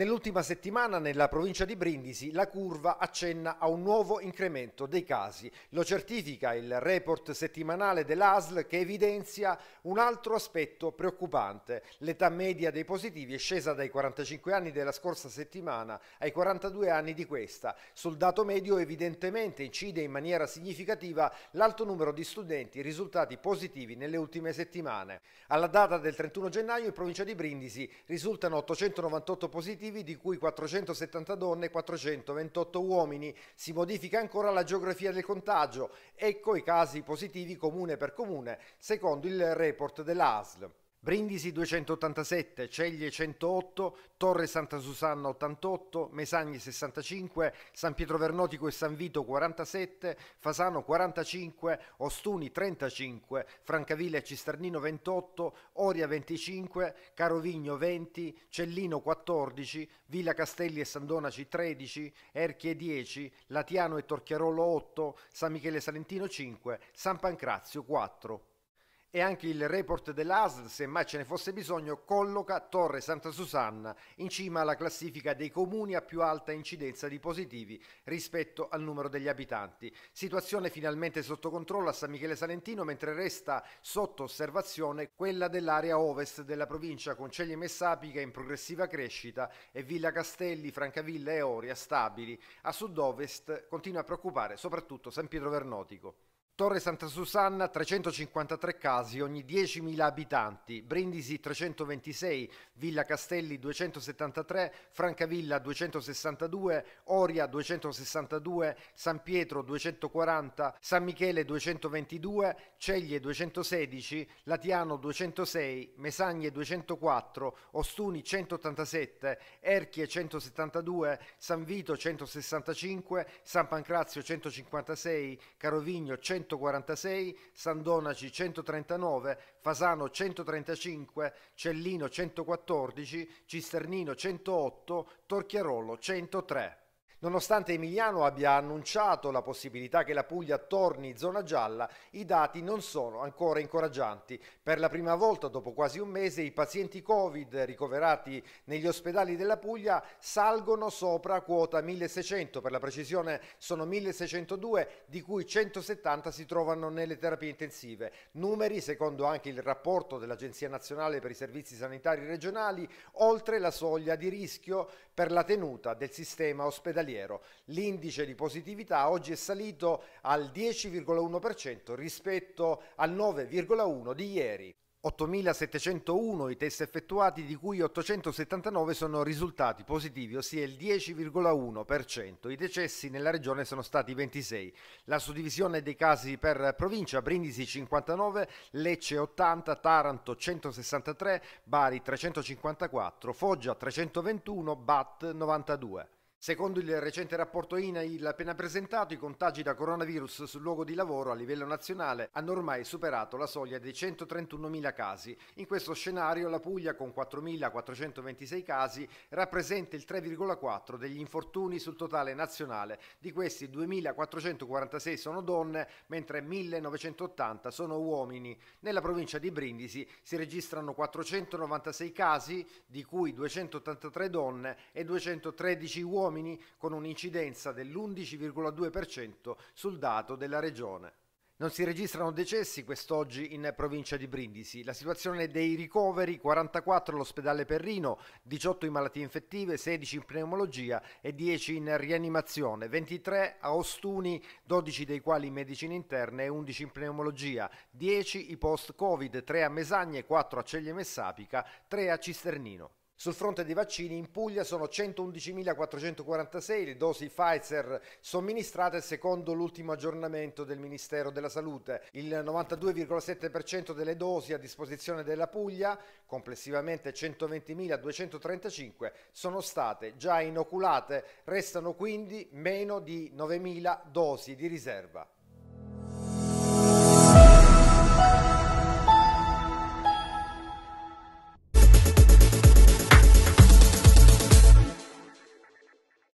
Nell'ultima settimana nella provincia di Brindisi la curva accenna a un nuovo incremento dei casi. Lo certifica il report settimanale dell'ASL che evidenzia un altro aspetto preoccupante. L'età media dei positivi è scesa dai 45 anni della scorsa settimana ai 42 anni di questa. Sul dato medio evidentemente incide in maniera significativa l'alto numero di studenti risultati positivi nelle ultime settimane. Alla data del 31 gennaio in provincia di Brindisi risultano 898 positivi obiettivi, di cui 470 donne e 428 uomini. Si modifica ancora la geografia del contagio, ecco i casi positivi comune per comune, secondo il report dell'ASL. Brindisi 287, Ceglie 108, Torre Santa Susanna 88, Mesagni 65, San Pietro Vernotico e San Vito 47, Fasano 45, Ostuni 35, Francavilla e Cisternino 28, Oria 25, Carovigno 20, Cellino 14, Villa Castelli e Sandonaci 13, Erchie 10, Latiano e Torchiarolo 8, San Michele Salentino 5, San Pancrazio 4. E anche il report dell'ASL, se mai ce ne fosse bisogno, colloca Torre Santa Susanna in cima alla classifica dei comuni a più alta incidenza di positivi rispetto al numero degli abitanti. Situazione finalmente sotto controllo a San Michele Salentino, mentre resta sotto osservazione quella dell'area ovest della provincia con Ceglie Messapica in progressiva crescita e Villa Castelli, Francavilla e Oria stabili. A sud-ovest continua a preoccupare soprattutto San Pietro Vernotico. Torre Santa Susanna 353 casi ogni 10.000 abitanti, Brindisi 326, Villa Castelli 273, Francavilla 262, Oria 262, San Pietro 240, San Michele 222, Ceglie 216, Latiano 206, Mesagne 204, Ostuni 187, Erchie 172, San Vito 165, San Pancrazio 156, Carovigno 100 146, Sandonaci 139, Fasano 135, Cellino 114, Cisternino 108, Torchiarolo 103. Nonostante Emiliano abbia annunciato la possibilità che la Puglia torni zona gialla, i dati non sono ancora incoraggianti. Per la prima volta dopo quasi un mese i pazienti Covid ricoverati negli ospedali della Puglia salgono sopra quota 1600, per la precisione sono 1602, di cui 170 si trovano nelle terapie intensive. Numeri, secondo anche il rapporto dell'Agenzia Nazionale per i Servizi Sanitari Regionali, oltre la soglia di rischio per la tenuta del sistema ospedaliero giornaliero. L'indice di positività oggi è salito al 10,1% rispetto al 9,1% di ieri. 8.701 i test effettuati di cui 879 sono risultati positivi, ossia il 10,1%. I decessi nella regione sono stati 26. La suddivisione dei casi per provincia Brindisi 59, Lecce 80, Taranto 163, Bari 354, Foggia 321, Bat 92. Secondo il recente rapporto INAIL appena presentato, i contagi da coronavirus sul luogo di lavoro a livello nazionale hanno ormai superato la soglia dei 131.000 casi. In questo scenario la Puglia con 4.426 casi rappresenta il 3,4 degli infortuni sul totale nazionale. Di questi 2.446 sono donne, mentre 1.980 sono uomini. Nella provincia di Brindisi si registrano 496 casi, di cui 283 donne e 213 uomini uomini con un'incidenza dell'11,2% sul dato della regione. Non si registrano decessi quest'oggi in provincia di Brindisi. La situazione dei ricoveri, 44 all'ospedale Perrino, 18 in malattie infettive, 16 in pneumologia e 10 in rianimazione, 23 a Ostuni, 12 dei quali in medicina interna e 11 in pneumologia, 10 i post-Covid, 3 a Mesagne, 4 a Ceglie Messapica, 3 a Cisternino. Sul fronte dei vaccini in Puglia sono 111.446 le dosi Pfizer somministrate secondo l'ultimo aggiornamento del Ministero della Salute. Il 92,7% delle dosi a disposizione della Puglia, complessivamente 120.235, sono state già inoculate, restano quindi meno di 9.000 dosi di riserva.